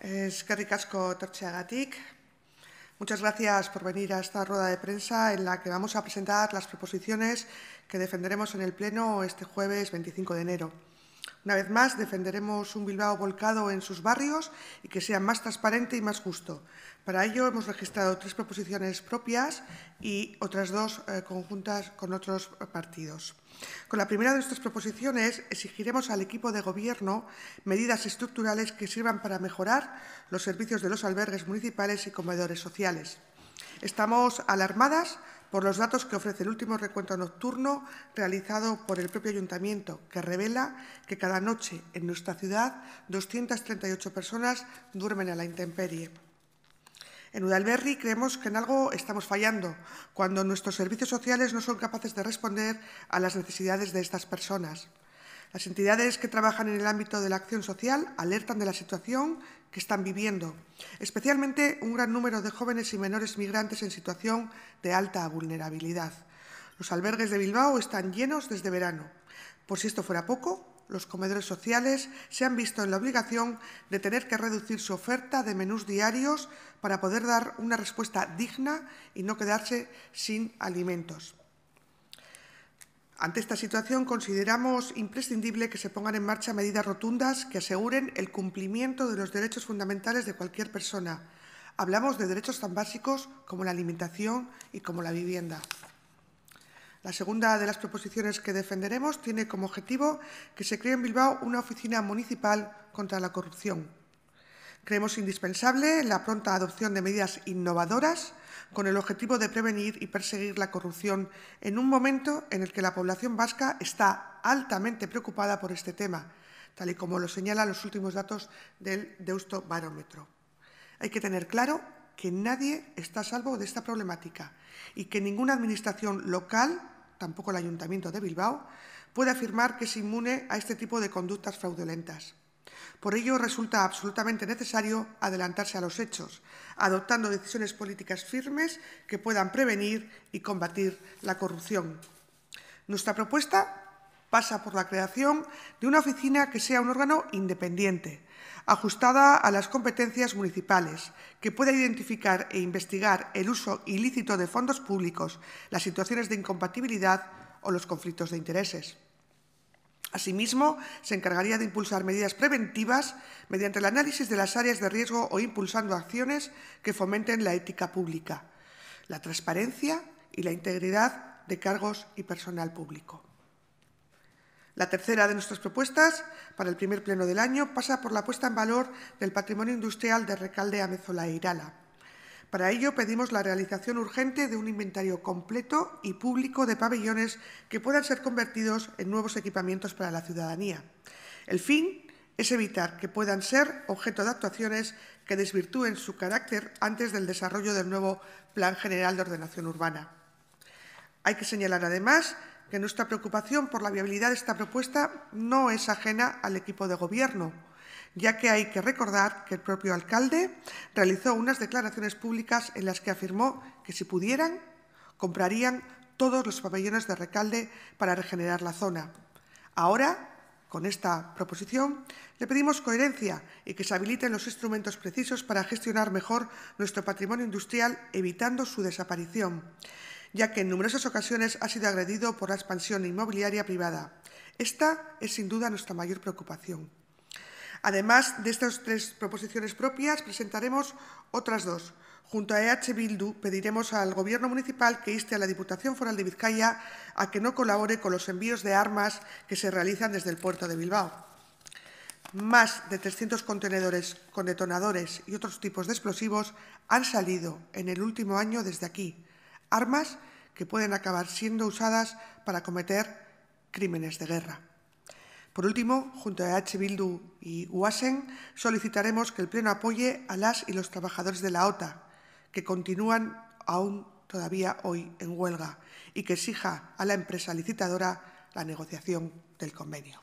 Eskerrik Casco Muchas gracias por venir a esta rueda de prensa en la que vamos a presentar las proposiciones que defenderemos en el Pleno este jueves 25 de enero. Una vez más, defenderemos un Bilbao volcado en sus barrios y que sea más transparente y más justo. Para ello, hemos registrado tres proposiciones propias y otras dos eh, conjuntas con otros partidos. Con la primera de nuestras proposiciones, exigiremos al equipo de Gobierno medidas estructurales que sirvan para mejorar los servicios de los albergues municipales y comedores sociales. Estamos alarmadas por los datos que ofrece el último recuento nocturno realizado por el propio ayuntamiento, que revela que cada noche en nuestra ciudad 238 personas duermen a la intemperie. En Udalberry creemos que en algo estamos fallando, cuando nuestros servicios sociales no son capaces de responder a las necesidades de estas personas. Las entidades que trabajan en el ámbito de la acción social alertan de la situación que están viviendo, especialmente un gran número de jóvenes y menores migrantes en situación de alta vulnerabilidad. Los albergues de Bilbao están llenos desde verano. Por si esto fuera poco, los comedores sociales se han visto en la obligación de tener que reducir su oferta de menús diarios para poder dar una respuesta digna y no quedarse sin alimentos. Ante esta situación, consideramos imprescindible que se pongan en marcha medidas rotundas que aseguren el cumplimiento de los derechos fundamentales de cualquier persona. Hablamos de derechos tan básicos como la alimentación y como la vivienda. La segunda de las proposiciones que defenderemos tiene como objetivo que se cree en Bilbao una oficina municipal contra la corrupción. Creemos indispensable la pronta adopción de medidas innovadoras con el objetivo de prevenir y perseguir la corrupción en un momento en el que la población vasca está altamente preocupada por este tema, tal y como lo señalan los últimos datos del Deusto Barómetro. Hay que tener claro que nadie está a salvo de esta problemática y que ninguna administración local, tampoco el Ayuntamiento de Bilbao, puede afirmar que es inmune a este tipo de conductas fraudulentas. Por ello, resulta absolutamente necesario adelantarse a los hechos, adoptando decisiones políticas firmes que puedan prevenir y combatir la corrupción. Nuestra propuesta pasa por la creación de una oficina que sea un órgano independiente, ajustada a las competencias municipales, que pueda identificar e investigar el uso ilícito de fondos públicos, las situaciones de incompatibilidad o los conflictos de intereses. Asimismo, se encargaría de impulsar medidas preventivas mediante el análisis de las áreas de riesgo o impulsando acciones que fomenten la ética pública, la transparencia y la integridad de cargos y personal público. La tercera de nuestras propuestas para el primer pleno del año pasa por la puesta en valor del patrimonio industrial de Recalde Amezola e Irala para ello pedimos la realización urgente de un inventario completo y público de pabellones que puedan ser convertidos en nuevos equipamientos para la ciudadanía. El fin es evitar que puedan ser objeto de actuaciones que desvirtúen su carácter antes del desarrollo del nuevo Plan General de Ordenación Urbana. Hay que señalar además que nuestra preocupación por la viabilidad de esta propuesta no es ajena al equipo de Gobierno ya que hay que recordar que el propio alcalde realizó unas declaraciones públicas en las que afirmó que si pudieran, comprarían todos los pabellones de Recalde para regenerar la zona. Ahora, con esta proposición, le pedimos coherencia y que se habiliten los instrumentos precisos para gestionar mejor nuestro patrimonio industrial, evitando su desaparición, ya que en numerosas ocasiones ha sido agredido por la expansión inmobiliaria privada. Esta es sin duda nuestra mayor preocupación. Además de estas tres proposiciones propias, presentaremos otras dos. Junto a EH Bildu pediremos al Gobierno municipal que inste a la Diputación Foral de Vizcaya a que no colabore con los envíos de armas que se realizan desde el puerto de Bilbao. Más de 300 contenedores con detonadores y otros tipos de explosivos han salido en el último año desde aquí. Armas que pueden acabar siendo usadas para cometer crímenes de guerra. Por último, junto a H. Bildu y UASEN, solicitaremos que el Pleno apoye a las y los trabajadores de la OTA, que continúan aún todavía hoy en huelga, y que exija a la empresa licitadora la negociación del convenio.